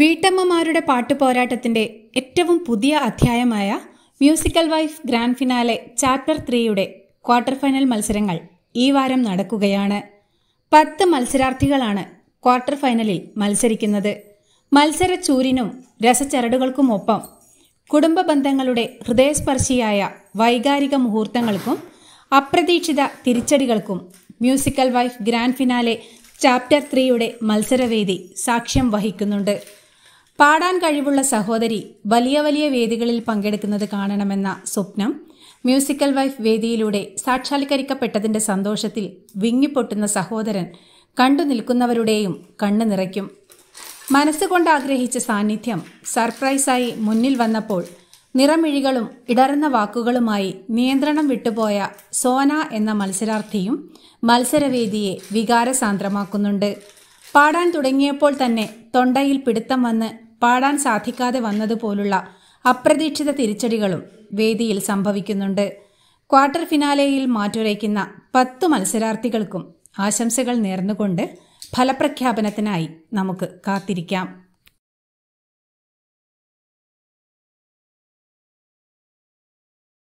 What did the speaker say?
വീട്ടമ്മമാരുടെ പാട്ടുപോരാട്ടത്തിന്റെ ഏറ്റവും പുതിയ അധ്യായമായ musical wife grand finale chapter ത്രീയുടെ ക്വാർട്ടർ ഫൈനൽ മത്സരങ്ങൾ ഈ വാരം നടക്കുകയാണ് പത്ത് മത്സരാർത്ഥികളാണ് ക്വാർട്ടർ ഫൈനലിൽ മത്സരിക്കുന്നത് മത്സര ചൂരിനും രസചരടുകൾക്കുമൊപ്പം കുടുംബ ബന്ധങ്ങളുടെ ഹൃദയസ്പർശിയായ വൈകാരിക മുഹൂർത്തങ്ങൾക്കും അപ്രതീക്ഷിത തിരിച്ചടികൾക്കും musical wife grand finale chapter ത്രീയുടെ മത്സരവേദി സാക്ഷ്യം വഹിക്കുന്നുണ്ട് പാടാൻ കഴിവുള്ള സഹോദരി വലിയ വലിയ വേദികളിൽ പങ്കെടുക്കുന്നത് കാണണമെന്ന സ്വപ്നം മ്യൂസിക്കൽ വൈഫ് വേദിയിലൂടെ സാക്ഷാത്കരിക്കപ്പെട്ടതിന്റെ സന്തോഷത്തിൽ വിങ്ങിപ്പൊട്ടുന്ന സഹോദരൻ കണ്ടു നിൽക്കുന്നവരുടെയും കണ്ണു നിറയ്ക്കും മനസ്സുകൊണ്ട് ആഗ്രഹിച്ച സാന്നിധ്യം സർപ്രൈസായി മുന്നിൽ വന്നപ്പോൾ നിറമിഴികളും ഇടറുന്ന വാക്കുകളുമായി നിയന്ത്രണം വിട്ടുപോയ സോന എന്ന മത്സരാർത്ഥിയും മത്സരവേദിയെ വികാരസാന്ദ്രമാക്കുന്നുണ്ട് പാടാൻ തുടങ്ങിയപ്പോൾ തന്നെ തൊണ്ടയിൽ പിടുത്തം വന്ന് പാടാൻ സാധിക്കാതെ വന്നതുപോലുള്ള അപ്രതീക്ഷിത തിരിച്ചടികളും വേദിയിൽ സംഭവിക്കുന്നുണ്ട് ക്വാർട്ടർ ഫിനാലെയിൽ മാറ്റുരയ്ക്കുന്ന പത്തു മത്സരാർത്ഥികൾക്കും ആശംസകൾ നേർന്നുകൊണ്ട് ഫലപ്രഖ്യാപനത്തിനായി നമുക്ക് കാത്തിരിക്കാം